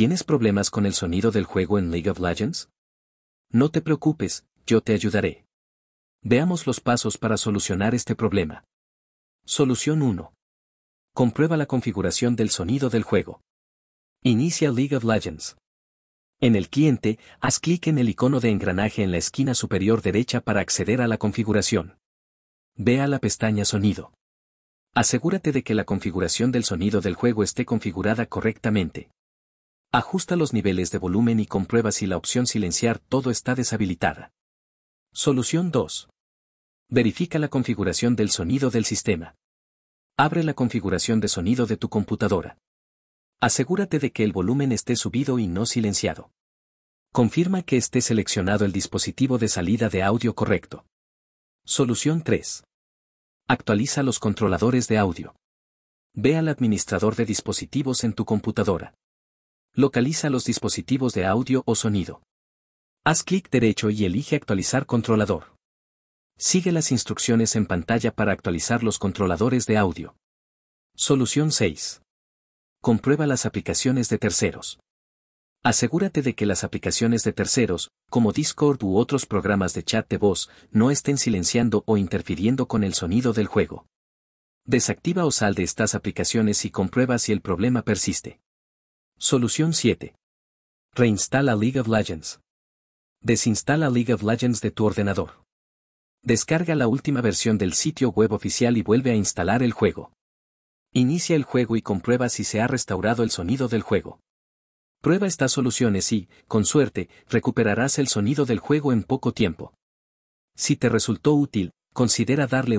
¿Tienes problemas con el sonido del juego en League of Legends? No te preocupes, yo te ayudaré. Veamos los pasos para solucionar este problema. Solución 1. Comprueba la configuración del sonido del juego. Inicia League of Legends. En el cliente, haz clic en el icono de engranaje en la esquina superior derecha para acceder a la configuración. Ve a la pestaña Sonido. Asegúrate de que la configuración del sonido del juego esté configurada correctamente. Ajusta los niveles de volumen y comprueba si la opción silenciar todo está deshabilitada. Solución 2. Verifica la configuración del sonido del sistema. Abre la configuración de sonido de tu computadora. Asegúrate de que el volumen esté subido y no silenciado. Confirma que esté seleccionado el dispositivo de salida de audio correcto. Solución 3. Actualiza los controladores de audio. Ve al administrador de dispositivos en tu computadora. Localiza los dispositivos de audio o sonido. Haz clic derecho y elige actualizar controlador. Sigue las instrucciones en pantalla para actualizar los controladores de audio. Solución 6. Comprueba las aplicaciones de terceros. Asegúrate de que las aplicaciones de terceros, como Discord u otros programas de chat de voz, no estén silenciando o interfiriendo con el sonido del juego. Desactiva o sal de estas aplicaciones y comprueba si el problema persiste. Solución 7. Reinstala League of Legends. Desinstala League of Legends de tu ordenador. Descarga la última versión del sitio web oficial y vuelve a instalar el juego. Inicia el juego y comprueba si se ha restaurado el sonido del juego. Prueba estas soluciones y, con suerte, recuperarás el sonido del juego en poco tiempo. Si te resultó útil, considera darle un